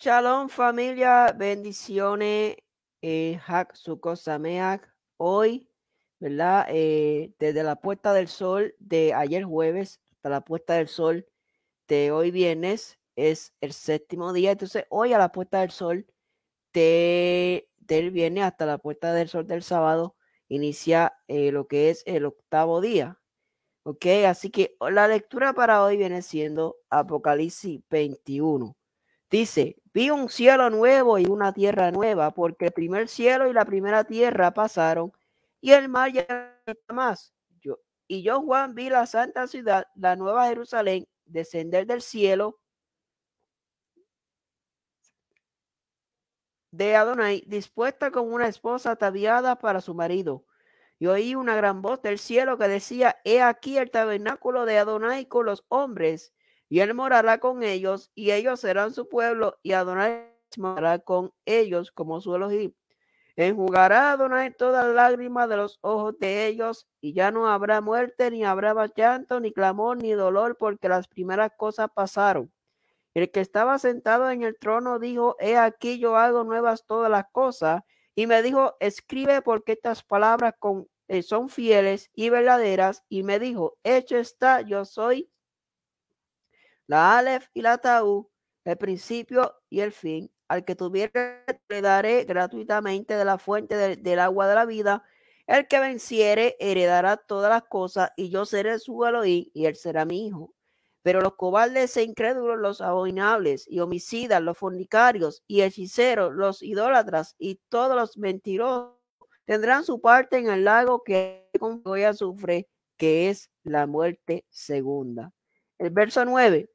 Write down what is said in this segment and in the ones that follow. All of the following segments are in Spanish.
Shalom familia, bendiciones, eh, Hoy, ¿verdad? Eh, desde la puesta del sol de ayer jueves hasta la puesta del sol de hoy viernes es el séptimo día. Entonces, hoy a la puesta del sol de, del viernes hasta la puesta del sol del sábado inicia eh, lo que es el octavo día. Ok, así que oh, la lectura para hoy viene siendo Apocalipsis 21. Dice, Vi un cielo nuevo y una tierra nueva, porque el primer cielo y la primera tierra pasaron, y el mar ya no está más. y yo, Juan, vi la santa ciudad, la nueva Jerusalén, descender del cielo de Adonai, dispuesta como una esposa ataviada para su marido. Y oí una gran voz del cielo que decía, He aquí el tabernáculo de Adonai con los hombres, y él morará con ellos, y ellos serán su pueblo, y Adonai morará con ellos como su Elohim. Enjugará Adonai todas lágrimas de los ojos de ellos, y ya no habrá muerte, ni habrá llanto, ni clamor, ni dolor, porque las primeras cosas pasaron. El que estaba sentado en el trono dijo, he aquí yo hago nuevas todas las cosas, y me dijo, escribe porque estas palabras eh, son fieles y verdaderas, y me dijo, hecho está, yo soy la Aleph y la Tau, el principio y el fin. Al que tuviere, le daré gratuitamente de la fuente del agua de la vida. El que venciere, heredará todas las cosas, y yo seré su Elohim, y él será mi hijo. Pero los cobardes e incrédulos, los abominables y homicidas, los fornicarios y hechiceros, los idólatras y todos los mentirosos tendrán su parte en el lago que con sufre, que es la muerte segunda. El verso 9.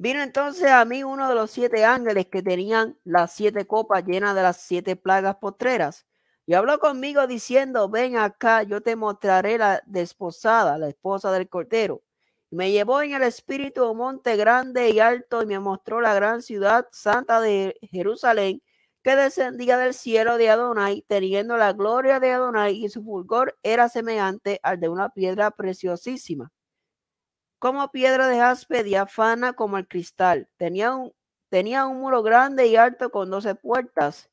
Vino entonces a mí uno de los siete ángeles que tenían las siete copas llenas de las siete plagas postreras. Y habló conmigo diciendo, ven acá, yo te mostraré la desposada, la esposa del cortero. me llevó en el espíritu a un monte grande y alto y me mostró la gran ciudad santa de Jerusalén que descendía del cielo de Adonai, teniendo la gloria de Adonai y su fulgor era semejante al de una piedra preciosísima como piedra de jaspe, diafana como el cristal. Tenía un, tenía un muro grande y alto con doce puertas,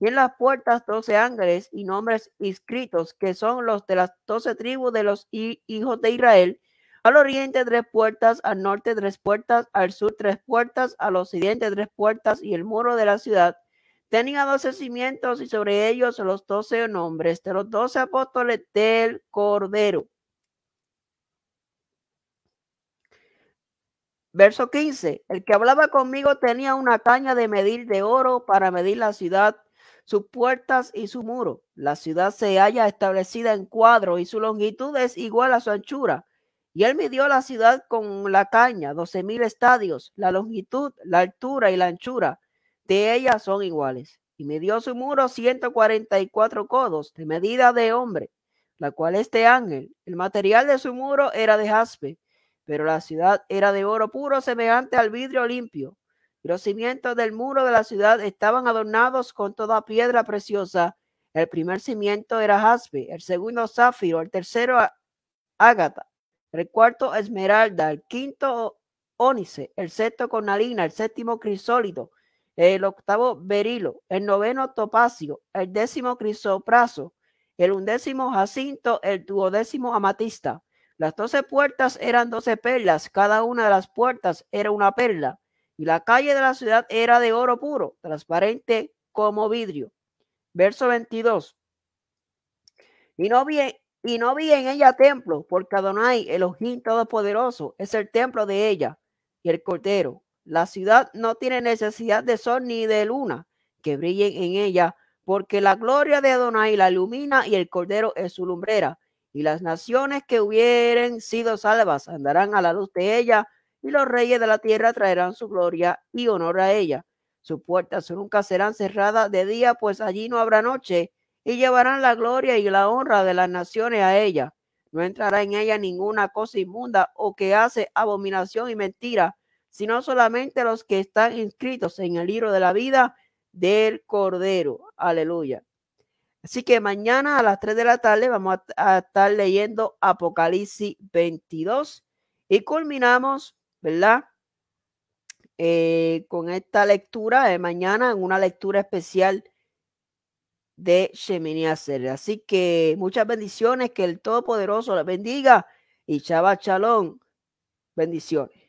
y en las puertas doce ángeles y nombres inscritos, que son los de las doce tribus de los hijos de Israel. Al oriente tres puertas, al norte tres puertas, al sur tres puertas, al occidente tres puertas, y el muro de la ciudad tenía doce cimientos y sobre ellos los doce nombres de los doce apóstoles del Cordero. Verso 15, el que hablaba conmigo tenía una caña de medir de oro para medir la ciudad, sus puertas y su muro. La ciudad se halla establecida en cuadro y su longitud es igual a su anchura. Y él midió la ciudad con la caña, doce mil estadios, la longitud, la altura y la anchura de ella son iguales. Y midió su muro 144 codos de medida de hombre, la cual este ángel, el material de su muro era de jaspe pero la ciudad era de oro puro semejante al vidrio limpio. los cimientos del muro de la ciudad estaban adornados con toda piedra preciosa. El primer cimiento era jaspe, el segundo zafiro, el tercero ágata, el cuarto esmeralda, el quinto ónice, el sexto cornalina, el séptimo crisólito, el octavo berilo, el noveno topacio, el décimo crisopraso, el undécimo jacinto, el duodécimo amatista, las doce puertas eran doce perlas, cada una de las puertas era una perla, y la calle de la ciudad era de oro puro, transparente como vidrio. Verso 22. Y no vi, y no vi en ella templo, porque Adonai, el Ojín Todopoderoso, es el templo de ella y el Cordero. La ciudad no tiene necesidad de sol ni de luna que brillen en ella, porque la gloria de Adonai la ilumina y el Cordero es su lumbrera y las naciones que hubieren sido salvas andarán a la luz de ella, y los reyes de la tierra traerán su gloria y honor a ella. Sus puertas nunca serán cerradas de día, pues allí no habrá noche, y llevarán la gloria y la honra de las naciones a ella. No entrará en ella ninguna cosa inmunda o que hace abominación y mentira, sino solamente los que están inscritos en el libro de la vida del Cordero. Aleluya. Así que mañana a las 3 de la tarde vamos a, estar leyendo Apocalipsis 22 y culminamos, ¿verdad? Eh, con esta lectura de mañana en una lectura especial de Shemini Así que muchas bendiciones, que el Todopoderoso la bendiga y chava Shalom. Bendiciones.